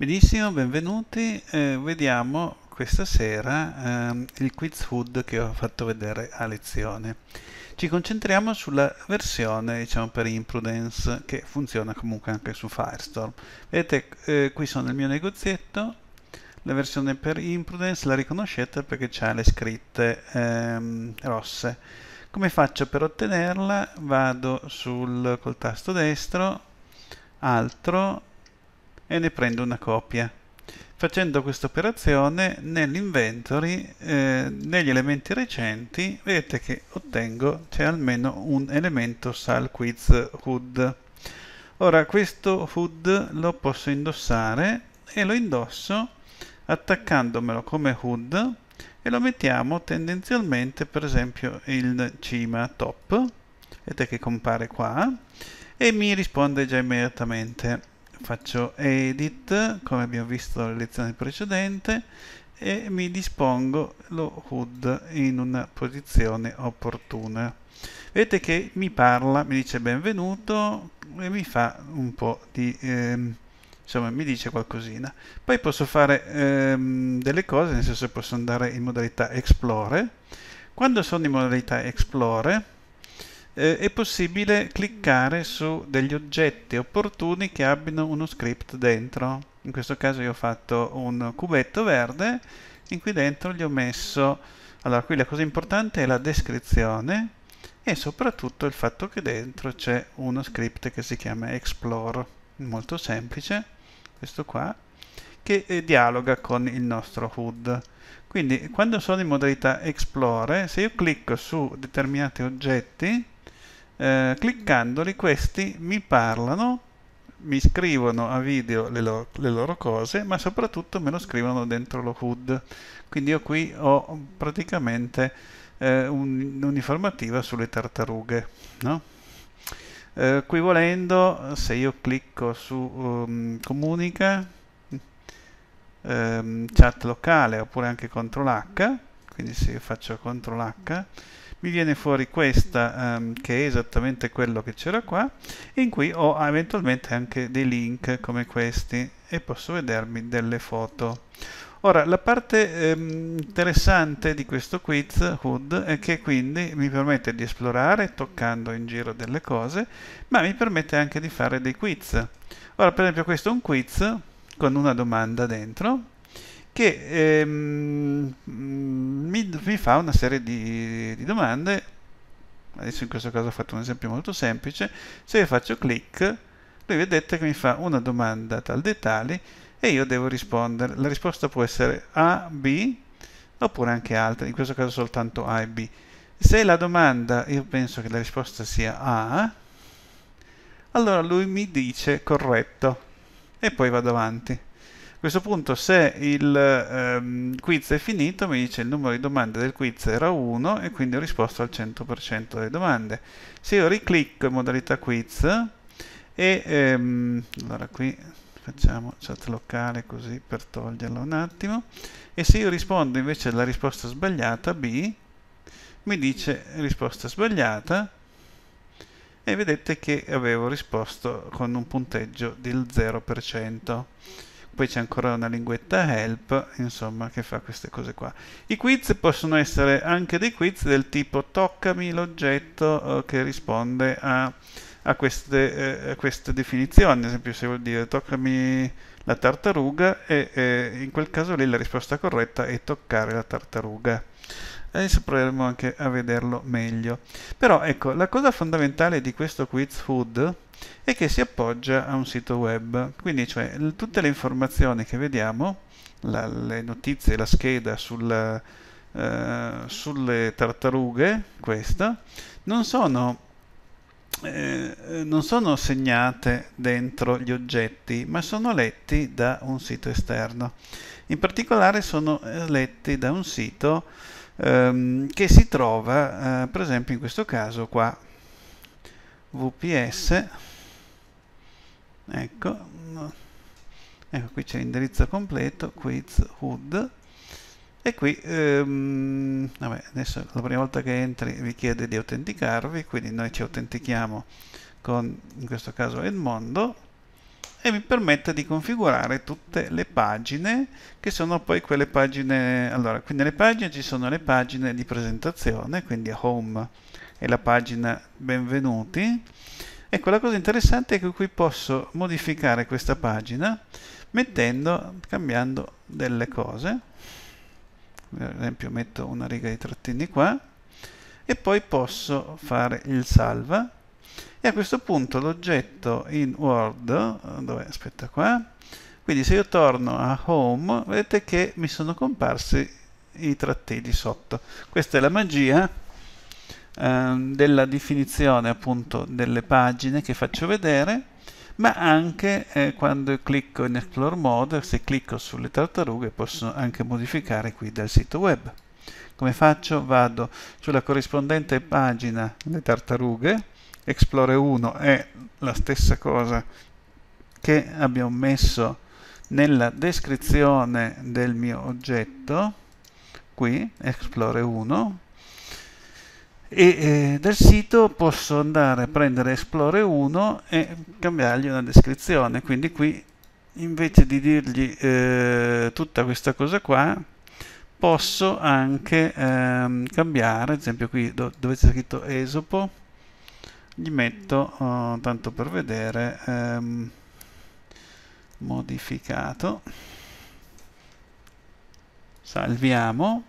Benissimo, benvenuti. Eh, vediamo questa sera ehm, il quiz food che ho fatto vedere a lezione. Ci concentriamo sulla versione diciamo, per Imprudence che funziona comunque anche su Firestorm. Vedete eh, qui sono il mio negozietto, la versione per Imprudence la riconoscete perché ha le scritte ehm, rosse. Come faccio per ottenerla? Vado sul, col tasto destro, altro, e ne prendo una copia. Facendo questa operazione nell'inventory, eh, negli elementi recenti, vedete che ottengo c'è almeno un elemento sal quiz hood. Ora questo hood lo posso indossare e lo indosso attaccandomelo come hood e lo mettiamo tendenzialmente per esempio in cima top, vedete che compare qua, e mi risponde già immediatamente faccio edit come abbiamo visto nella lezione precedente e mi dispongo lo hood in una posizione opportuna vedete che mi parla mi dice benvenuto e mi fa un po' di ehm, insomma mi dice qualcosina poi posso fare ehm, delle cose nel senso posso andare in modalità explore quando sono in modalità explore eh, è possibile cliccare su degli oggetti opportuni che abbiano uno script dentro. In questo caso io ho fatto un cubetto verde in cui dentro gli ho messo... Allora, qui la cosa importante è la descrizione e soprattutto il fatto che dentro c'è uno script che si chiama Explore, molto semplice, questo qua, che eh, dialoga con il nostro HUD. Quindi quando sono in modalità Explore, se io clicco su determinati oggetti, eh, cliccandoli questi mi parlano, mi scrivono a video le loro, le loro cose, ma soprattutto me lo scrivono dentro lo hood. Quindi io qui ho praticamente eh, un'informativa sulle tartarughe. No? Eh, qui volendo, se io clicco su um, comunica, um, chat locale oppure anche CTRL H, quindi se io faccio CTRL H, mi viene fuori questa um, che è esattamente quello che c'era qua in cui ho eventualmente anche dei link come questi e posso vedermi delle foto Ora, la parte ehm, interessante di questo quiz hood è che quindi mi permette di esplorare toccando in giro delle cose, ma mi permette anche di fare dei quiz. Ora, per esempio, questo è un quiz con una domanda dentro che ehm, mi, mi, fa una serie di, di domande. Adesso in questo caso ho fatto un esempio molto semplice. Se io faccio clic, lui vedete che mi fa una domanda tal dei e io devo rispondere. La risposta può essere A, B oppure anche altre, in questo caso soltanto A e B. Se la domanda, io penso che la risposta sia A, allora lui mi dice corretto e poi vado avanti. A questo punto se il ehm, quiz è finito mi dice il numero di domande del quiz era 1 e quindi ho risposto al 100% delle domande. Se io riclicco in modalità quiz e ehm, allora qui facciamo chat locale così per toglierla un attimo e se io rispondo invece alla risposta sbagliata B mi dice risposta sbagliata e vedete che avevo risposto con un punteggio del 0% poi c'è ancora una linguetta help, insomma, che fa queste cose qua. I quiz possono essere anche dei quiz del tipo toccami l'oggetto eh, che risponde a, a, queste, eh, a, queste, definizioni, ad esempio se vuol dire toccami la tartaruga e eh, in quel caso lì la risposta corretta è toccare la tartaruga. Adesso proveremo anche a vederlo meglio. Però ecco, la cosa fondamentale di questo quiz food è che si appoggia a un sito web, quindi cioè tutte le informazioni che vediamo, la, le notizie, la scheda sulla, eh, sulle tartarughe, questa, non sono, eh, eh, non sono segnate dentro gli oggetti, ma sono letti da un sito esterno. In particolare sono eh, letti da un sito ehm, che si trova eh, per esempio in questo caso qua vps ecco, ecco qui c'è l'indirizzo completo quiz hood e qui ehm, vabbè, adesso la prima volta che entri vi chiede di autenticarvi quindi noi ci autentichiamo con in questo caso Edmondo e mi permette di configurare tutte le pagine che sono poi quelle pagine allora qui nelle pagine ci sono le pagine di presentazione quindi home e la pagina benvenuti ecco la cosa interessante è che qui posso modificare questa pagina mettendo cambiando delle cose per esempio metto una riga di trattini qua e poi posso fare il salva e a questo punto l'oggetto in Word, eh, dove, aspetta qua, quindi se io torno a Home, vedete che mi sono comparsi i trattini sotto. Questa è la magia ehm, della definizione appunto delle pagine che faccio vedere, ma anche eh, quando clicco in Explore Mode, se clicco sulle tartarughe posso anche modificare qui dal sito web. Come faccio? Vado sulla corrispondente pagina, le tartarughe, Explore 1 è la stessa cosa che abbiamo messo nella descrizione del mio oggetto qui Explore 1 e eh, del sito posso andare a prendere Explore 1 e cambiargli una descrizione quindi qui invece di dirgli eh, tutta questa cosa qua posso anche ehm, cambiare ad esempio qui do dove c'è scritto Esopo gli metto oh, tanto per vedere ehm, modificato salviamo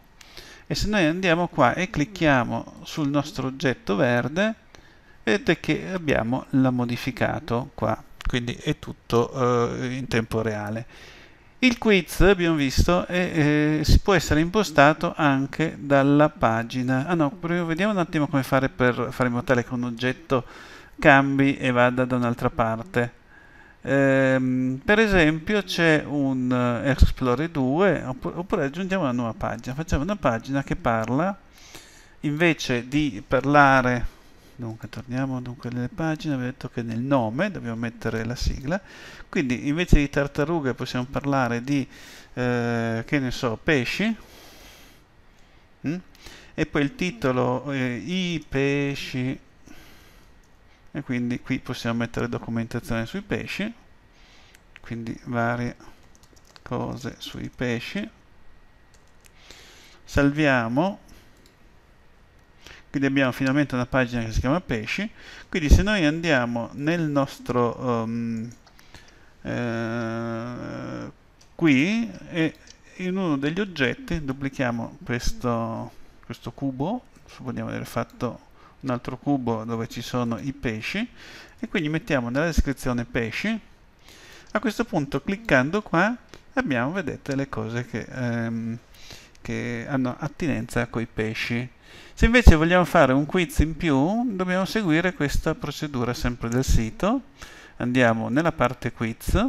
e se noi andiamo qua e clicchiamo sul nostro oggetto verde vedete che abbiamo la modificato qua quindi è tutto eh, in tempo reale il quiz, abbiamo visto, è, è, può essere impostato anche dalla pagina. Ah no, vediamo un attimo come fare per fare in modo tale che un oggetto cambi e vada da un'altra parte. Ehm, per esempio c'è un eh, Explore 2, oppure aggiungiamo una nuova pagina. Facciamo una pagina che parla, invece di parlare Dunque torniamo dunque nelle pagine, abbiamo detto che nel nome dobbiamo mettere la sigla, quindi invece di tartarughe possiamo parlare di, eh, che ne so, pesci, mm? e poi il titolo, eh, i pesci, e quindi qui possiamo mettere documentazione sui pesci, quindi varie cose sui pesci, salviamo, quindi abbiamo finalmente una pagina che si chiama pesci quindi se noi andiamo nel nostro um, eh, qui e in uno degli oggetti duplichiamo questo, questo cubo supponiamo di aver fatto un altro cubo dove ci sono i pesci e quindi mettiamo nella descrizione pesci a questo punto cliccando qua abbiamo vedete le cose che ehm, che hanno attinenza coi pesci. Se invece vogliamo fare un quiz in più, dobbiamo seguire questa procedura sempre del sito. Andiamo nella parte quiz,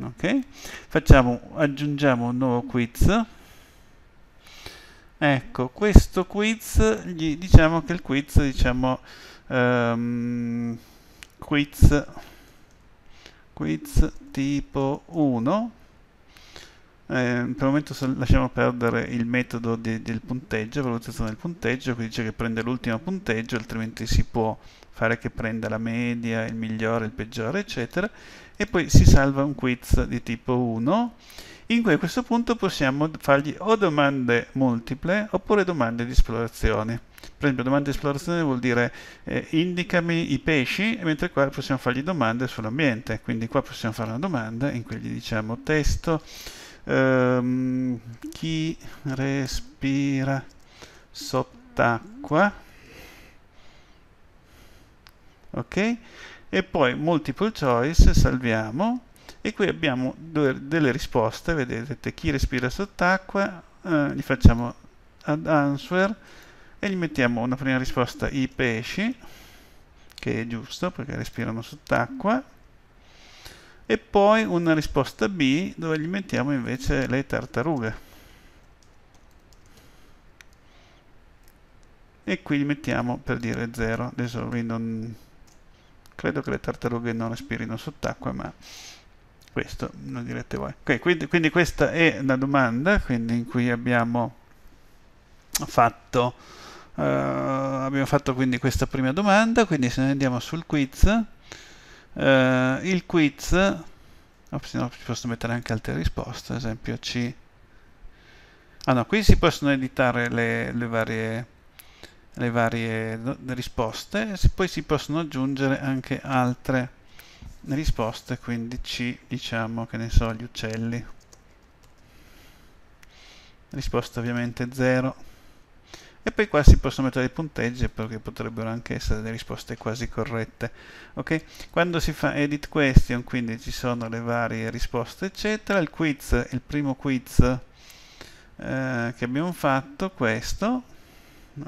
okay? Facciamo, aggiungiamo un nuovo quiz. Ecco, questo quiz, gli, diciamo che il quiz, diciamo, um, quiz, quiz tipo 1, Ehm, per il momento lasciamo perdere il metodo di, del punteggio, valutazione del punteggio, che dice che prende l'ultimo punteggio, altrimenti si può fare che prenda la media, il migliore, il peggiore, eccetera. E poi si salva un quiz di tipo 1 in cui a questo punto possiamo fargli o domande multiple oppure domande di esplorazione. Per esempio domande di esplorazione vuol dire eh, indicami i pesci, mentre qua possiamo fargli domande sull'ambiente, quindi qua possiamo fare una domanda in cui gli diciamo testo ehm, chi respira sott'acqua, ok? E poi multiple choice, salviamo, e qui abbiamo due, delle risposte, vedete chi respira sott'acqua, eh, gli facciamo add answer e gli mettiamo una prima risposta i pesci, che è giusto perché respirano sott'acqua, e poi una risposta B dove gli mettiamo invece le tartarughe. E qui gli mettiamo per dire 0, adesso non... credo che le tartarughe non respirino sott'acqua ma questo lo direte voi okay, quindi, quindi, questa è la domanda in cui abbiamo fatto, uh, abbiamo fatto quindi questa prima domanda quindi se noi andiamo sul quiz uh, il quiz ops, no, ci posso mettere anche altre risposte ad esempio C ah no qui si possono editare le, le varie le varie risposte poi si possono aggiungere anche altre risposte, quindi C diciamo che ne so gli uccelli. Risposta ovviamente 0. E poi qua si possono mettere i punteggi perché potrebbero anche essere delle risposte quasi corrette. Okay? Quando si fa edit question, quindi ci sono le varie risposte, eccetera. Il quiz, il primo quiz eh, che abbiamo fatto, questo.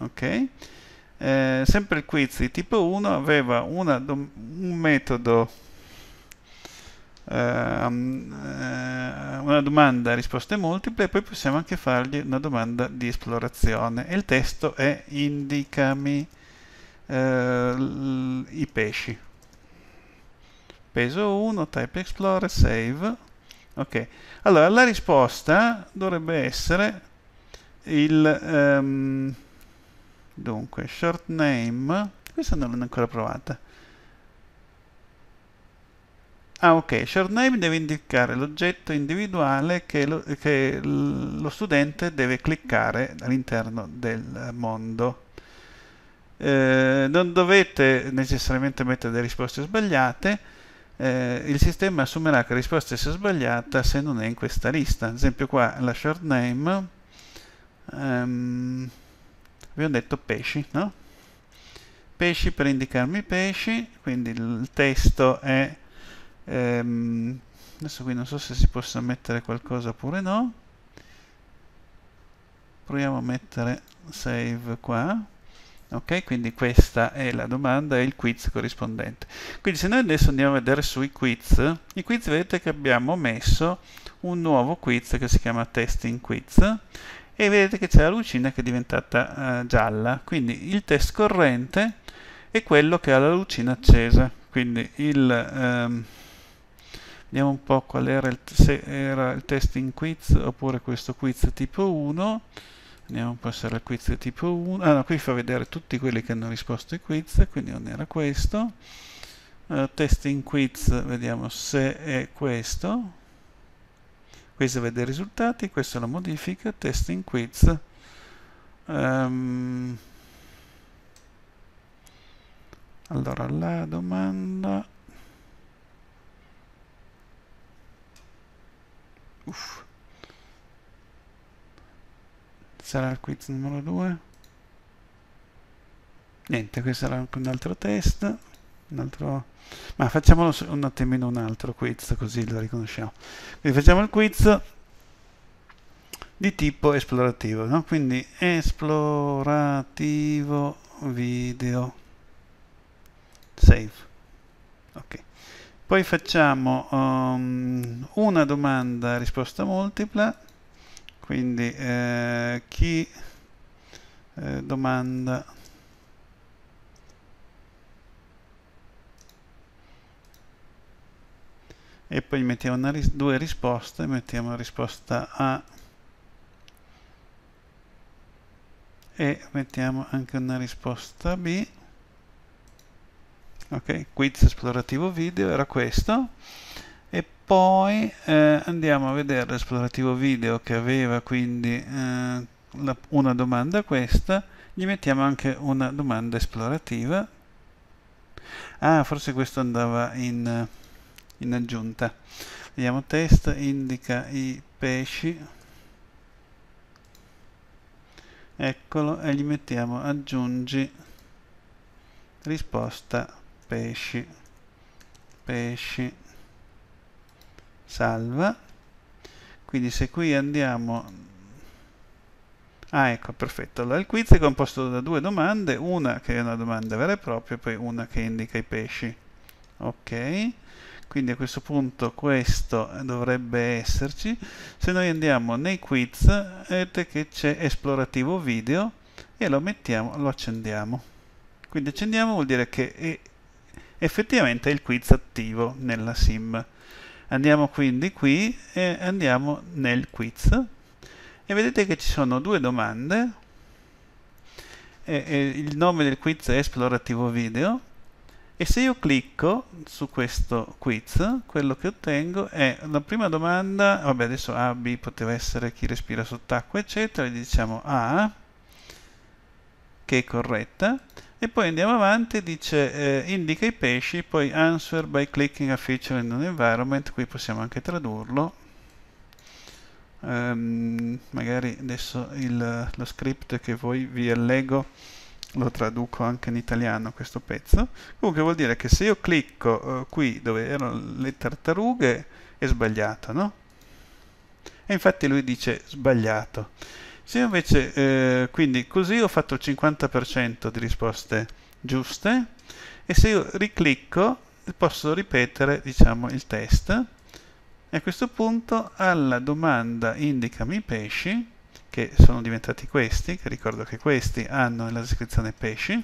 Ok? Eh, sempre il quiz di tipo 1 aveva una, un metodo, eh, eh, una domanda a risposte multiple e poi possiamo anche fargli una domanda di esplorazione. E il testo è indicami eh, i pesci. Peso 1, type explorer, save. Ok, allora la risposta dovrebbe essere il... Um, Dunque, short name, questa non l'ho ancora provata. Ah ok, short name deve indicare l'oggetto individuale che lo, che lo, studente deve cliccare all'interno del mondo. Eh, non dovete necessariamente mettere delle risposte sbagliate, eh, il sistema assumerà che la risposta sia sbagliata se non è in questa lista. Ad esempio qua la short name... Um, abbiamo detto pesci, no? Pesci per indicarmi i pesci, quindi il testo è... Ehm, adesso qui non so se si possa mettere qualcosa oppure no. Proviamo a mettere save qua. Ok, quindi questa è la domanda e il quiz corrispondente. Quindi se noi adesso andiamo a vedere sui quiz, i quiz vedete che abbiamo messo un nuovo quiz che si chiama testing quiz e vedete che c'è la lucina che è diventata eh, gialla quindi il test corrente è quello che ha la lucina accesa quindi il ehm, vediamo un po' qual era il, se era il testing quiz oppure questo quiz tipo 1 andiamo un po' se era il quiz tipo 1 ah no qui fa vedere tutti quelli che hanno risposto ai quiz quindi non era questo uh, eh, test quiz vediamo se è questo questo vede i risultati, questa è la modifica, testing quiz. Um, allora, la domanda... Uff. Sarà il quiz numero 2? Niente, questo sarà anche un altro test un altro ma facciamolo un attimino un altro quiz così lo riconosciamo quindi facciamo il quiz di tipo esplorativo no? quindi esplorativo video save ok poi facciamo um, una domanda risposta multipla quindi eh, chi eh, domanda e poi mettiamo una, due risposte, mettiamo la risposta A e mettiamo anche una risposta B. Ok, quiz esplorativo video era questo. E poi eh, andiamo a vedere l'esplorativo video che aveva quindi eh, la, una domanda questa. Gli mettiamo anche una domanda esplorativa. Ah, forse questo andava in in aggiunta vediamo test indica i pesci eccolo e gli mettiamo aggiungi risposta pesci pesci salva quindi se qui andiamo Ah, ecco, perfetto. Allora, il quiz è composto da due domande, una che è una domanda vera e propria, poi una che indica i pesci. Ok quindi a questo punto questo dovrebbe esserci se noi andiamo nei quiz vedete che c'è esplorativo video e lo, mettiamo, lo accendiamo quindi accendiamo vuol dire che è effettivamente è il quiz attivo nella sim andiamo quindi qui e andiamo nel quiz e vedete che ci sono due domande e, e il nome del quiz è esplorativo video e se io clicco su questo quiz, quello che ottengo è la prima domanda, vabbè adesso A, B poteva essere chi respira sott'acqua eccetera, gli diciamo A, che è corretta, e poi andiamo avanti, dice eh, indica i pesci, poi answer by clicking a feature in an environment, qui possiamo anche tradurlo, um, magari adesso il, lo script che voi vi allego lo traduco anche in italiano questo pezzo comunque vuol dire che se io clicco eh, qui dove erano le tartarughe è sbagliato no? e infatti lui dice sbagliato se io invece eh, quindi così ho fatto il 50% di risposte giuste e se io riclicco posso ripetere diciamo il test e a questo punto alla domanda indicami i pesci che sono diventati questi, che ricordo che questi hanno nella descrizione pesci,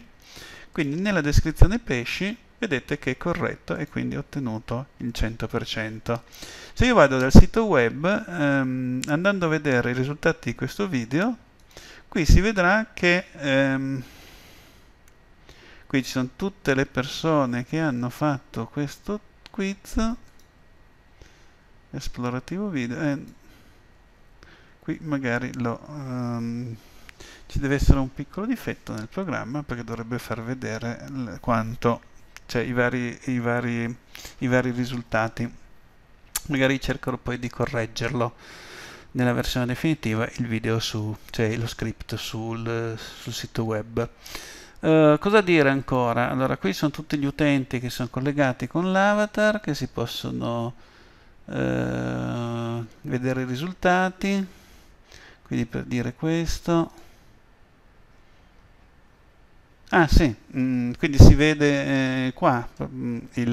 quindi nella descrizione pesci vedete che è corretto e quindi ho ottenuto il 100%. Se io vado dal sito web, ehm, andando a vedere i risultati di questo video, qui si vedrà che ehm, qui ci sono tutte le persone che hanno fatto questo quiz esplorativo video. Eh, qui magari lo, um, ci deve essere un piccolo difetto nel programma perché dovrebbe far vedere quanto, cioè i vari, i vari, i vari risultati. Magari cercherò poi di correggerlo nella versione definitiva il video su, cioè lo script sul, sul sito web. Uh, cosa dire ancora? Allora, qui sono tutti gli utenti che sono collegati con l'avatar che si possono uh, vedere i risultati quindi per dire questo ah sì mh, mm, quindi si vede eh, qua mm, i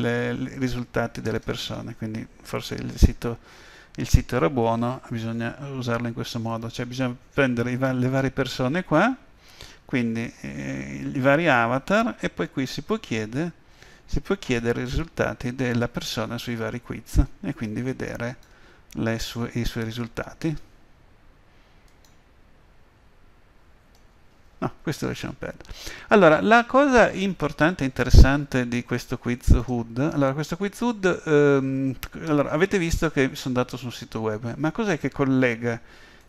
risultati delle persone quindi forse il sito, il sito era buono bisogna usarlo in questo modo cioè bisogna prendere va le varie persone qua quindi eh, i vari avatar e poi qui si può, chiedere, si può chiedere i risultati della persona sui vari quiz e quindi vedere sue, i suoi risultati No, questo lo lasciamo perdere. Allora, la cosa importante e interessante di questo quiz Hood, allora questo quiz Hood, ehm, allora, avete visto che sono andato su un sito web, ma cos'è che collega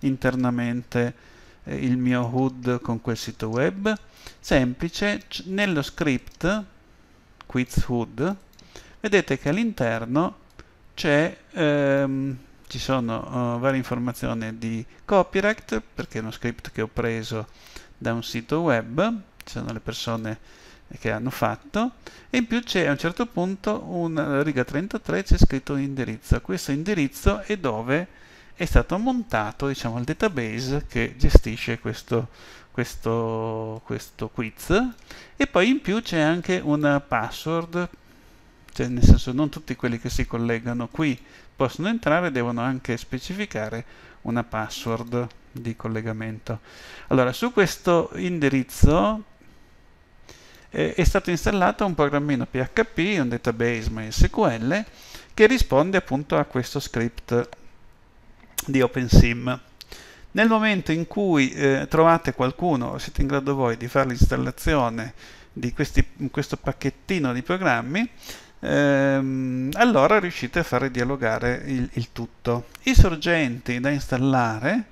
internamente eh, il mio Hood con quel sito web? Semplice, nello script quiz Hood, vedete che all'interno ehm, ci sono oh, varie informazioni di copyright, perché è uno script che ho preso da un sito web, ci sono le persone che hanno fatto, e in più c'è a un certo punto una riga 33 c'è scritto indirizzo. Questo indirizzo è dove è stato montato diciamo, il database che gestisce questo, questo, questo quiz e poi in più c'è anche una password cioè nel senso non tutti quelli che si collegano qui possono entrare devono anche specificare una password di collegamento. Allora, su questo indirizzo eh, è stato installato un programmino PHP, un database MySQL, che risponde appunto a questo script di OpenSim. Nel momento in cui eh, trovate qualcuno, siete in grado voi di fare l'installazione di questi, questo pacchettino di programmi, ehm, allora riuscite a fare dialogare il, il tutto. I sorgenti da installare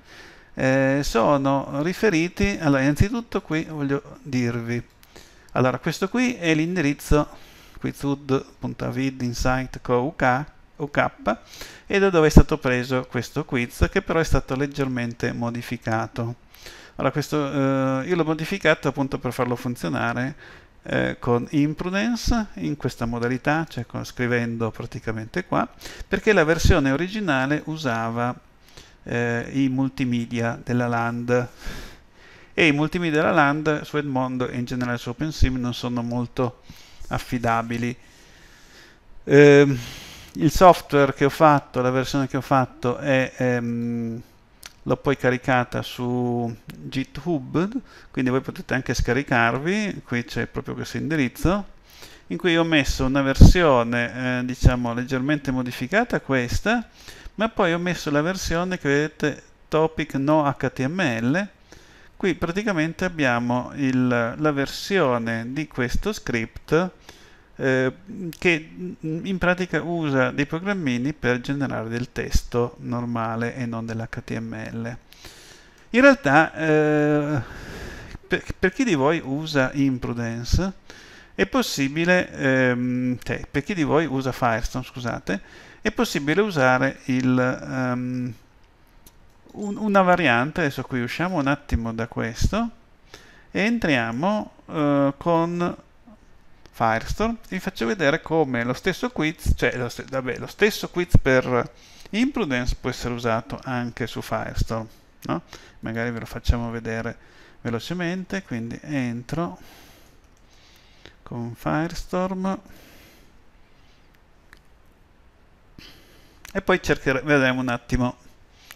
eh, sono riferiti, allora innanzitutto qui voglio dirvi, allora questo qui è l'indirizzo quizud.vid insight e da dove è stato preso questo quiz che però è stato leggermente modificato. Allora, questo, eh, io l'ho modificato appunto per farlo funzionare eh, con imprudence in questa modalità, cioè con, scrivendo praticamente qua, perché la versione originale usava eh, i multimedia della LAND e i multimedia della LAND su Edmondo e in generale su OpenSim non sono molto affidabili. Eh, il software che ho fatto, la versione che ho fatto è... Ehm, l'ho poi caricata su GitHub, quindi voi potete anche scaricarvi, qui c'è proprio questo indirizzo, in cui ho messo una versione eh, diciamo leggermente modificata questa, ma poi ho messo la versione che vedete topic no html, qui praticamente abbiamo il, la versione di questo script eh, che in pratica usa dei programmini per generare del testo normale e non dell'HTML. In realtà, eh, per, per, chi di voi usa Imprudence, è possibile, ehm, cioè, per chi di voi usa Firestone, scusate, è possibile usare il, um, un, una variante, adesso qui usciamo un attimo da questo, e entriamo eh, con Firestorm e vi faccio vedere come lo stesso quiz, cioè lo, st vabbè, lo stesso quiz per Imprudence può essere usato anche su Firestorm. No? Magari ve lo facciamo vedere velocemente, quindi entro con Firestorm e poi cercheremo, vedremo un attimo,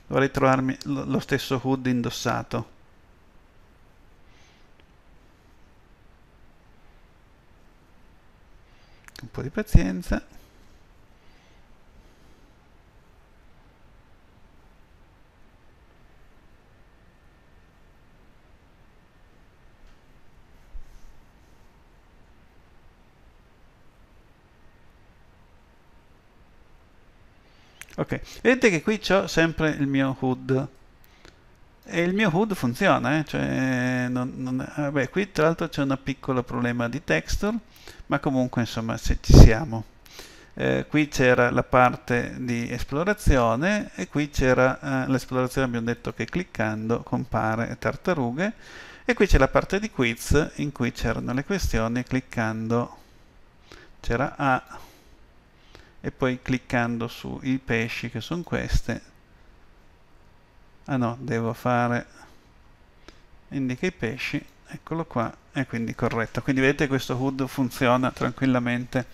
dovrei trovarmi lo stesso hood indossato. un po' di pazienza ok vedete che qui ho sempre il mio HUD e il mio HUD funziona, eh? cioè, non, non, vabbè, eh, qui tra l'altro c'è un piccolo problema di texture, ma comunque insomma se ci siamo. Eh, qui c'era la parte di esplorazione e qui c'era eh, l'esplorazione, abbiamo detto che cliccando compare tartarughe e qui c'è la parte di quiz in cui c'erano le questioni cliccando c'era A e poi cliccando sui pesci che sono queste ah no devo fare indica i pesci eccolo qua è quindi corretto quindi vedete questo HUD funziona tranquillamente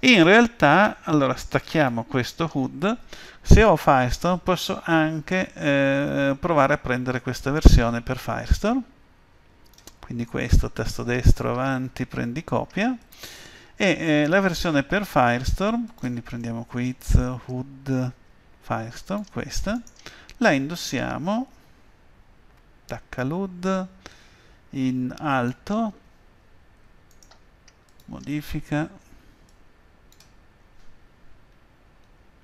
in realtà allora stacchiamo questo HUD se ho Firestorm posso anche eh, provare a prendere questa versione per Firestorm quindi questo tasto destro avanti prendi copia e eh, la versione per Firestorm quindi prendiamo quiz, HUD, Firestorm questa la indossiamo tacca load in alto modifica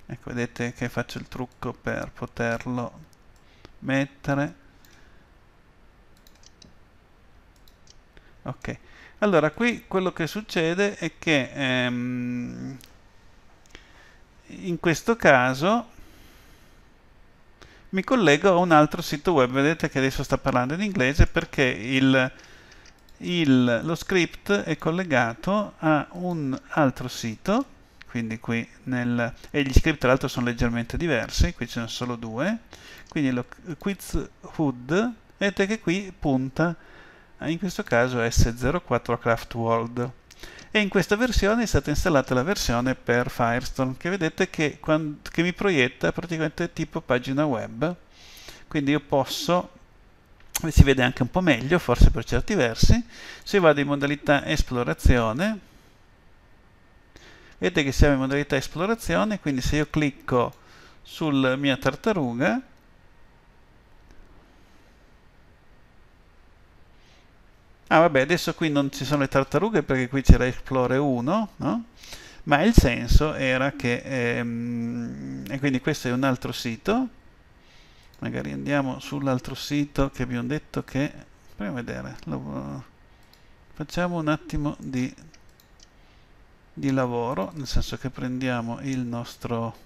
ecco vedete che faccio il trucco per poterlo mettere ok allora qui quello che succede è che ehm, in questo caso mi collego a un altro sito web, vedete che adesso sta parlando in inglese perché il, il, lo script è collegato a un altro sito, quindi qui nel, e gli script tra l'altro sono leggermente diversi, qui ce ne sono solo due, quindi lo hood, vedete che qui punta in questo caso S04 Craft World e in questa versione è stata installata la versione per Firestone che vedete che, quando, che mi proietta praticamente tipo pagina web quindi io posso si vede anche un po' meglio forse per certi versi se vado in modalità esplorazione vedete che siamo in modalità esplorazione quindi se io clicco sulla mia tartaruga Ah vabbè, adesso qui non ci sono le tartarughe perché qui c'era Explore 1, no? ma il senso era che, ehm, e quindi questo è un altro sito, magari andiamo sull'altro sito che abbiamo detto che, proviamo a vedere, lo, facciamo un attimo di, di lavoro, nel senso che prendiamo il nostro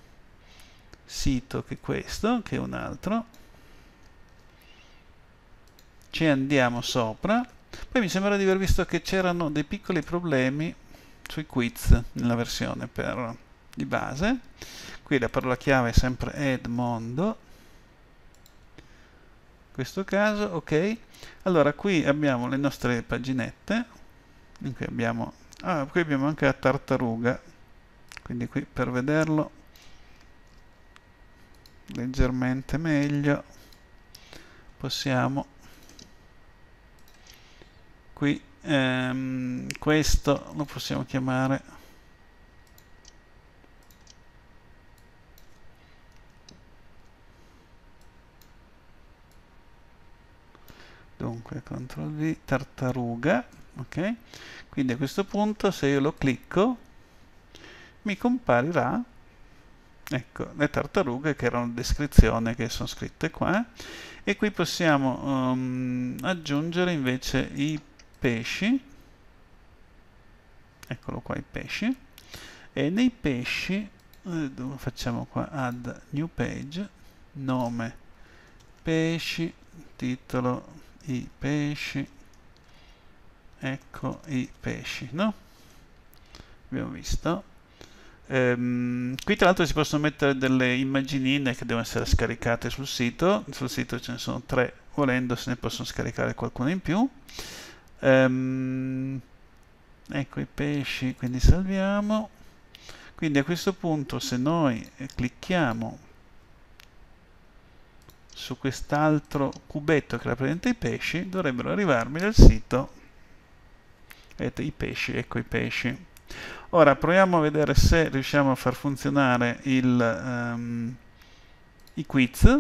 sito che è questo, che è un altro, ci andiamo sopra, poi mi sembra di aver visto che c'erano dei piccoli problemi sui quiz nella versione per, di base. Qui la parola chiave è sempre Edmondo. In questo caso, ok. Allora qui abbiamo le nostre paginette. In cui abbiamo, ah, qui abbiamo anche la tartaruga. Quindi qui per vederlo leggermente meglio possiamo qui ehm, questo lo possiamo chiamare dunque CTRL V tartaruga ok quindi a questo punto se io lo clicco mi comparirà ecco le tartarughe che erano descrizione che sono scritte qua e qui possiamo um, aggiungere invece i pesci, eccolo qua i pesci, e nei pesci eh, facciamo qua add new page, nome pesci, titolo i pesci, ecco i pesci, no? Abbiamo visto. Ehm, qui tra l'altro si possono mettere delle immaginine che devono essere scaricate sul sito, sul sito ce ne sono tre, volendo se ne possono scaricare qualcuno in più. Um, ecco i pesci, quindi salviamo. Quindi a questo punto se noi eh, clicchiamo su quest'altro cubetto che rappresenta i pesci, dovrebbero arrivarmi dal sito vedete, i pesci, ecco i pesci. Ora proviamo a vedere se riusciamo a far funzionare il, um, i quiz.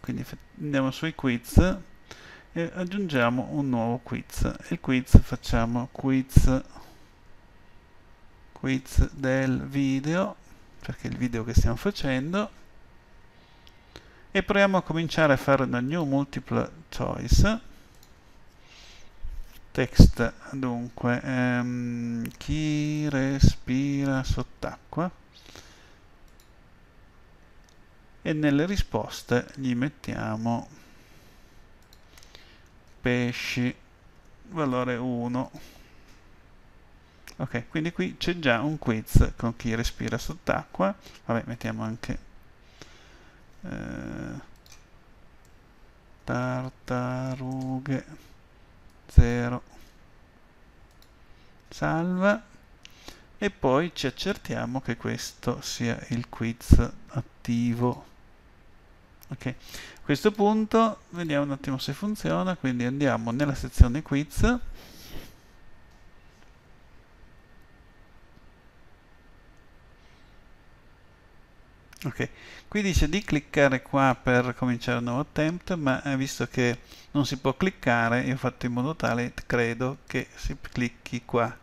Quindi andiamo sui quiz e aggiungiamo un nuovo quiz. Il quiz facciamo quiz, quiz del video, perché è il video che stiamo facendo, e proviamo a cominciare a fare una new multiple choice text dunque ehm, chi respira sott'acqua e nelle risposte gli mettiamo pesci valore 1 ok quindi qui c'è già un quiz con chi respira sott'acqua vabbè mettiamo anche eh, tartarughe 0 salva e poi ci accertiamo che questo sia il quiz attivo Okay. A questo punto vediamo un attimo se funziona, quindi andiamo nella sezione quiz. Ok, qui dice di cliccare qua per cominciare un nuovo attempt, ma eh, visto che non si può cliccare, io ho fatto in modo tale, credo che si clicchi qua.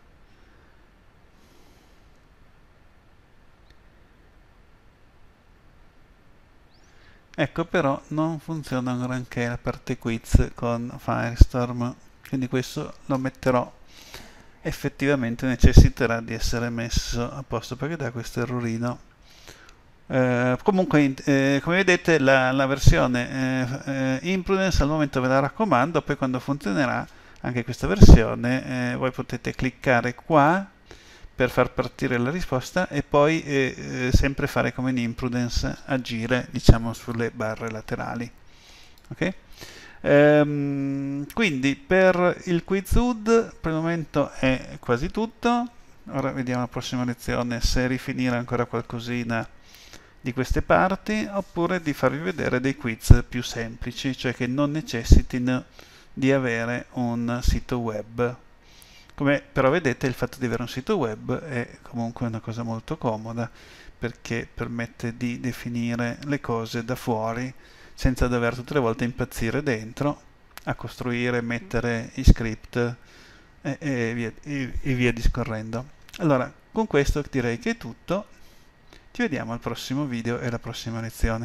Ecco però non funziona un granché la parte quiz con Firestorm, quindi questo lo metterò effettivamente necessiterà di essere messo a posto perché dà questo errorino. Eh, comunque, eh, come vedete, la, la versione eh, eh, Imprudence al momento ve la raccomando, poi quando funzionerà anche questa versione, eh, voi potete cliccare qua per far partire la risposta e poi eh, eh, sempre fare come in imprudence agire diciamo sulle barre laterali ok ehm, quindi per il quiz quizud per il momento è quasi tutto ora vediamo la prossima lezione se rifinire ancora qualcosina di queste parti oppure di farvi vedere dei quiz più semplici cioè che non necessitino di avere un sito web come però vedete il fatto di avere un sito web è comunque una cosa molto comoda perché permette di definire le cose da fuori senza dover tutte le volte impazzire dentro a costruire, mettere i script e, e, via, e, e via discorrendo. Allora, con questo direi che è tutto. Ci vediamo al prossimo video e alla prossima lezione.